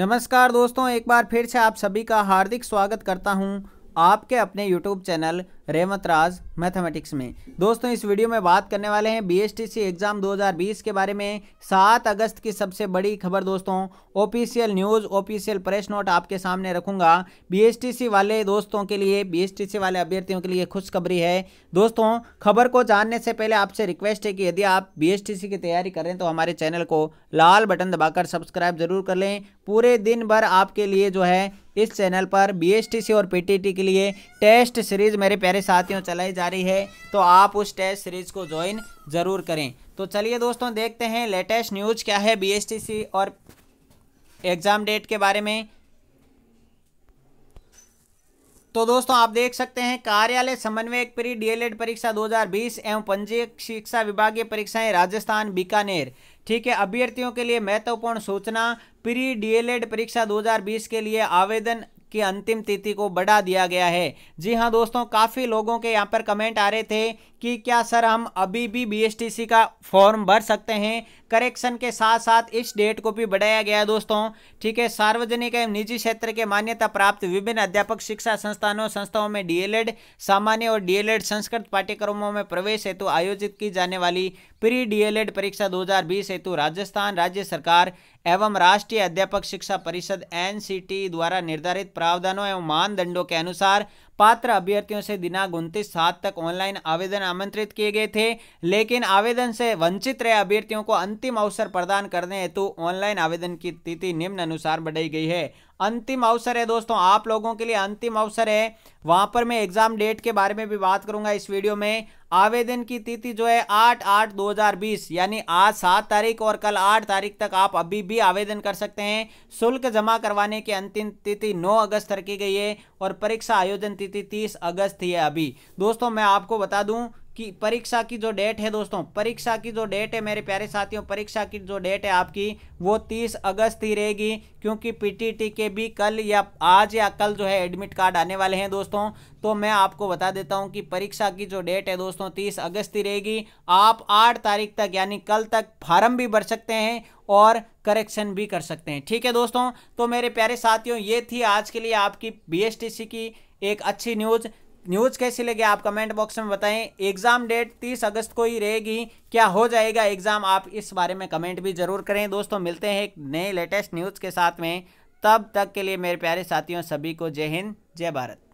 नमस्कार दोस्तों एक बार फिर से आप सभी का हार्दिक स्वागत करता हूं आपके अपने YouTube channel Revanth Raj mathematics में दोस्तों इस वीडियो में बात करने वाले हैं बीएसटीसी एग्ज़ाम 2020 के बारे में 7 अगस्त की सबसे बड़ी खबर दोस्तों official news official press note आपके सामने रखूंगा बीएसटीसी वाले दोस्तों के लिए बीएसटीसी वाले अभ्यर्थियों के लिए खुशखबरी है दोस्तों खबर को जानने से पहले आपसे रिक्वेस्ट है कि यदि आप बी की तैयारी करें तो हमारे चैनल को लाल बटन दबाकर सब्सक्राइब जरूर कर लें पूरे दिन भर आपके लिए जो है इस चैनल पर बी और पी के लिए टेस्ट सीरीज मेरे प्यारे हमारे साथियों चलाई जा रही है तो आप उस टेस्ट सीरीज़ को ज्वाइन ज़रूर करें तो चलिए दोस्तों देखते हैं लेटेस्ट न्यूज क्या है बी और एग्ज़ाम डेट के बारे में तो दोस्तों आप देख सकते हैं कार्यालय समन्वयक प्री डीएलएड परीक्षा 2020 एवं पंजीयक शिक्षा विभागीय परीक्षाएं राजस्थान बीकानेर ठीक है अभ्यर्थियों के लिए महत्वपूर्ण सूचना प्री डीएलएड परीक्षा 2020 के लिए आवेदन की अंतिम तिथि को बढ़ा दिया गया है जी हाँ दोस्तों काफ़ी लोगों के यहाँ पर कमेंट आ रहे थे कि क्या सर हम अभी भी बी का फॉर्म भर सकते हैं करेक्शन के साथ साथ इस डेट को भी बढ़ाया गया दोस्तों ठीक है सार्वजनिक एवं निजी क्षेत्र के मान्यता प्राप्त विभिन्न अध्यापक शिक्षा संस्थानों संस्थाओं में डीएलएड सामान्य और डीएलएड संस्कृत पाठ्यक्रमों में प्रवेश हेतु आयोजित की जाने वाली प्री डीएलएड परीक्षा 2020 हेतु राजस्थान राज्य सरकार एवं राष्ट्रीय अध्यापक शिक्षा परिषद एन द्वारा निर्धारित प्रावधानों एवं मानदंडों के अनुसार पात्र अभ्यर्थियों से दिनांक उनतीस सात तक ऑनलाइन आवेदन आमंत्रित किए गए थे लेकिन आवेदन से वंचित रहे अभ्यर्थियों को अंतिम अवसर प्रदान करने हेतु ऑनलाइन आवेदन की तिथि निम्न अनुसार बढ़ाई गई है अंतिम अवसर है दोस्तों आप लोगों के लिए अंतिम अवसर है वहां पर मैं एग्जाम डेट के बारे में भी बात करूंगा इस वीडियो में आवेदन की तिथि जो है आठ आठ दो हजार बीस यानी आज सात तारीख और कल आठ तारीख तक आप अभी भी आवेदन कर सकते हैं शुल्क जमा करवाने की अंतिम तिथि नौ अगस्त रखी गई है और परीक्षा आयोजन तिथि तीस अगस्त है अभी दोस्तों मैं आपको बता दूं कि परीक्षा की जो डेट है दोस्तों परीक्षा की जो डेट है मेरे प्यारे साथियों परीक्षा की जो डेट है आपकी वो 30 अगस्त ही रहेगी क्योंकि पीटीटी के भी कल या आज या कल जो है एडमिट कार्ड आने वाले हैं दोस्तों तो मैं आपको बता देता हूं कि परीक्षा की जो डेट है दोस्तों 30 अगस्त ही रहेगी आप 8 तारीख तक यानी कल तक फार्म भी भर सकते हैं और करेक्शन भी कर सकते हैं ठीक है दोस्तों तो मेरे प्यारे साथियों ये थी आज के लिए आपकी बी की एक अच्छी न्यूज़ न्यूज़ कैसी लगी आप कमेंट बॉक्स में बताएं एग्ज़ाम डेट तीस अगस्त को ही रहेगी क्या हो जाएगा एग्ज़ाम आप इस बारे में कमेंट भी ज़रूर करें दोस्तों मिलते हैं एक नए लेटेस्ट न्यूज़ के साथ में तब तक के लिए मेरे प्यारे साथियों सभी को जय हिंद जय भारत